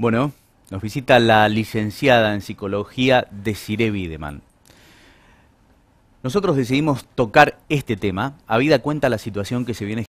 Bueno, nos visita la licenciada en psicología Desiree Wiedemann. Nosotros decidimos tocar este tema, habida cuenta la situación que se viene